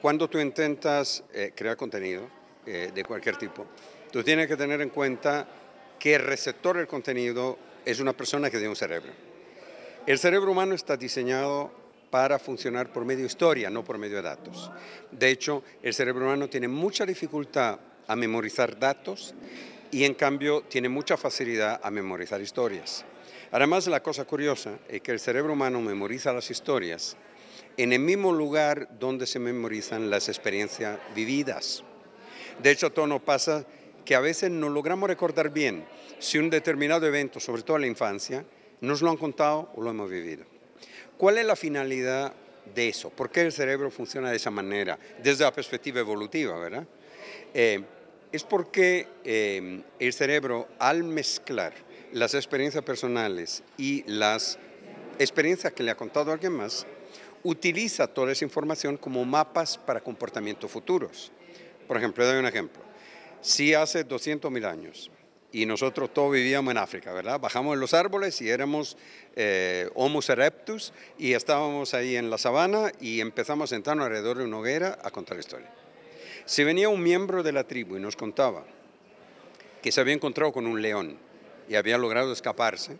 Cuando tú intentas eh, crear contenido eh, de cualquier tipo, tú tienes que tener en cuenta que el receptor del contenido es una persona que tiene un cerebro. El cerebro humano está diseñado para funcionar por medio de historia, no por medio de datos. De hecho, el cerebro humano tiene mucha dificultad a memorizar datos y en cambio tiene mucha facilidad a memorizar historias. Además, la cosa curiosa es que el cerebro humano memoriza las historias en el mismo lugar donde se memorizan las experiencias vividas. De hecho, todo nos pasa que a veces no logramos recordar bien si un determinado evento, sobre todo en la infancia, nos lo han contado o lo hemos vivido. ¿Cuál es la finalidad de eso? ¿Por qué el cerebro funciona de esa manera? Desde la perspectiva evolutiva, ¿verdad? Eh, es porque eh, el cerebro, al mezclar las experiencias personales y las experiencias que le ha contado alguien más, utiliza toda esa información como mapas para comportamientos futuros. Por ejemplo, doy un ejemplo. Si hace 200.000 mil años y nosotros todos vivíamos en África, ¿verdad? Bajamos de los árboles y éramos eh, Homo erectus y estábamos ahí en la sabana y empezamos a sentarnos alrededor de una hoguera a contar la historia. Si venía un miembro de la tribu y nos contaba que se había encontrado con un león y había logrado escaparse,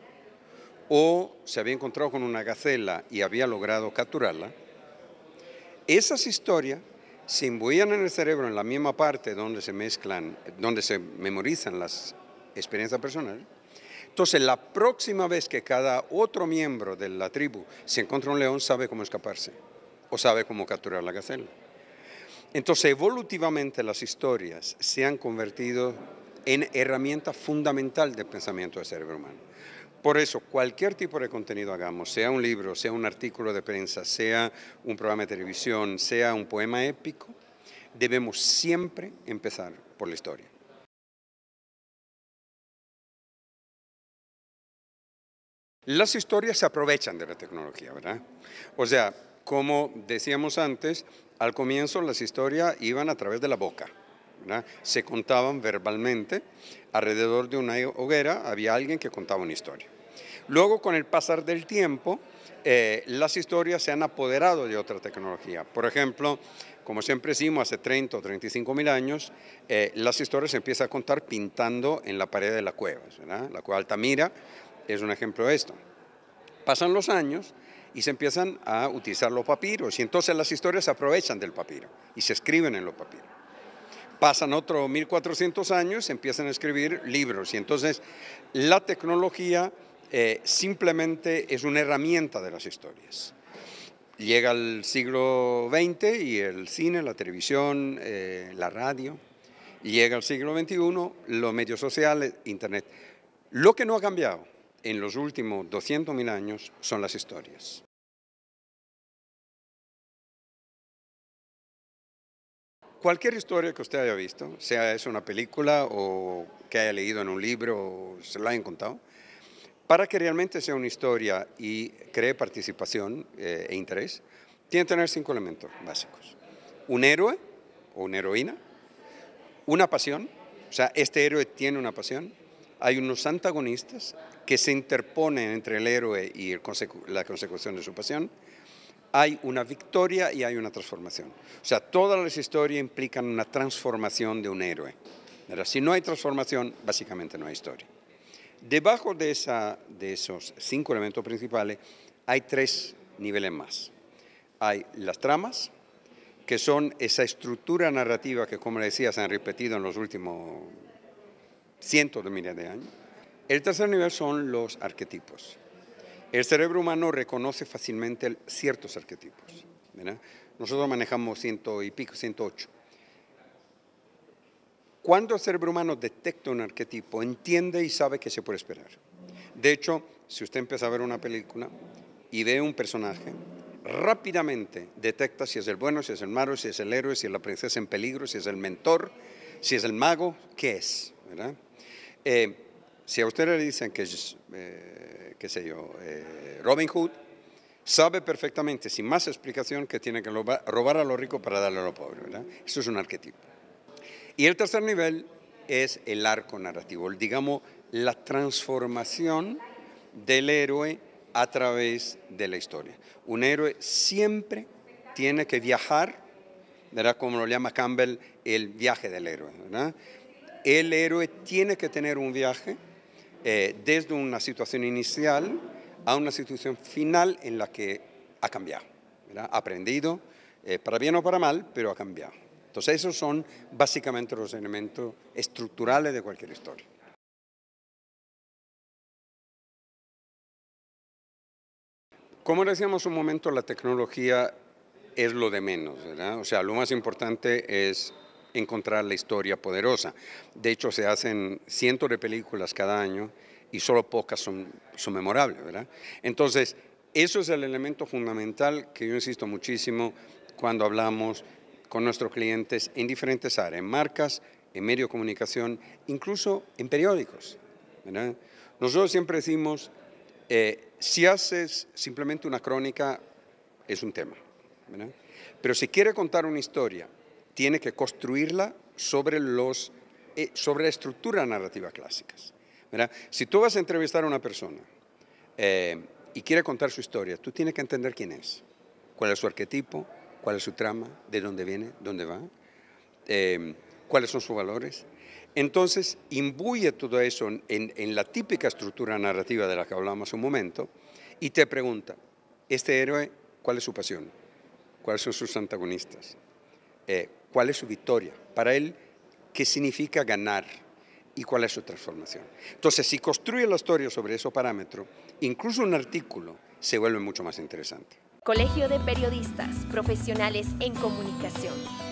o se había encontrado con una gacela y había logrado capturarla, esas historias se imbuían en el cerebro en la misma parte donde se mezclan, donde se memorizan las experiencias personales. Entonces, la próxima vez que cada otro miembro de la tribu se encuentra un león, sabe cómo escaparse o sabe cómo capturar la gacela. Entonces, evolutivamente las historias se han convertido en herramienta fundamental del pensamiento del cerebro humano. Por eso, cualquier tipo de contenido hagamos, sea un libro, sea un artículo de prensa, sea un programa de televisión, sea un poema épico, debemos siempre empezar por la historia. Las historias se aprovechan de la tecnología, ¿verdad? O sea, como decíamos antes, al comienzo las historias iban a través de la boca. Se contaban verbalmente, alrededor de una hoguera había alguien que contaba una historia. Luego, con el pasar del tiempo, eh, las historias se han apoderado de otra tecnología. Por ejemplo, como siempre decimos, hace 30 o 35 mil años, eh, las historias se empiezan a contar pintando en la pared de la cueva. La cueva Altamira es un ejemplo de esto. Pasan los años y se empiezan a utilizar los papiros y entonces las historias se aprovechan del papiro y se escriben en los papiros pasan otros 1400 años, empiezan a escribir libros. Y entonces la tecnología eh, simplemente es una herramienta de las historias. Llega el siglo XX y el cine, la televisión, eh, la radio. Llega el siglo XXI, los medios sociales, Internet. Lo que no ha cambiado en los últimos 200.000 años son las historias. Cualquier historia que usted haya visto, sea es una película o que haya leído en un libro o se la hayan contado, para que realmente sea una historia y cree participación eh, e interés, tiene que tener cinco elementos básicos. Un héroe o una heroína, una pasión, o sea, este héroe tiene una pasión, hay unos antagonistas que se interponen entre el héroe y la consecución de su pasión, hay una victoria y hay una transformación. O sea, todas las historias implican una transformación de un héroe. Si no hay transformación, básicamente no hay historia. Debajo de, de esos cinco elementos principales hay tres niveles más. Hay las tramas, que son esa estructura narrativa que, como decía, se han repetido en los últimos cientos de miles de años. El tercer nivel son los arquetipos. El cerebro humano reconoce fácilmente ciertos arquetipos. Nosotros manejamos ciento y pico, 108. Cuando el cerebro humano detecta un arquetipo, entiende y sabe qué se puede esperar. De hecho, si usted empieza a ver una película y ve un personaje, rápidamente detecta si es el bueno, si es el malo, si es el héroe, si es la princesa en peligro, si es el mentor, si es el mago, qué es. Eh, si a usted le dicen que es eh, qué sé yo, eh, Robin Hood, sabe perfectamente, sin más explicación, que tiene que robar a los ricos para darle a los pobres. Eso es un arquetipo. Y el tercer nivel es el arco narrativo, digamos, la transformación del héroe a través de la historia. Un héroe siempre tiene que viajar, ¿verdad? Como lo llama Campbell, el viaje del héroe, El héroe tiene que tener un viaje eh, desde una situación inicial a una situación final en la que ha cambiado, ha aprendido, eh, para bien o para mal, pero ha cambiado. Entonces esos son básicamente los elementos estructurales de cualquier historia. Como decíamos un momento, la tecnología es lo de menos, O sea, lo más importante es encontrar la historia poderosa. De hecho, se hacen cientos de películas cada año y solo pocas son, son memorables, ¿verdad? Entonces, eso es el elemento fundamental que yo insisto muchísimo cuando hablamos con nuestros clientes en diferentes áreas, en marcas, en medio de comunicación, incluso en periódicos. Nosotros siempre decimos, eh, si haces simplemente una crónica, es un tema. Pero si quiere contar una historia tiene que construirla sobre, los, eh, sobre narrativa narrativa clásicas. Si tú vas a entrevistar a una persona eh, y quiere contar su historia, tú tienes que entender quién es, cuál es su arquetipo, cuál es su trama, de dónde viene, dónde va, eh, cuáles son sus valores. Entonces, imbuye todo eso en, la típica estructura narrativa de la que hablábamos un momento y te pregunta, ¿este héroe cuál es su pasión? ¿Cuáles son sus antagonistas? cuál es su victoria, para él qué significa ganar y cuál es su transformación. Entonces, si construye la historia sobre ese parámetro, incluso un artículo se vuelve mucho más interesante. Colegio de Periodistas Profesionales en Comunicación.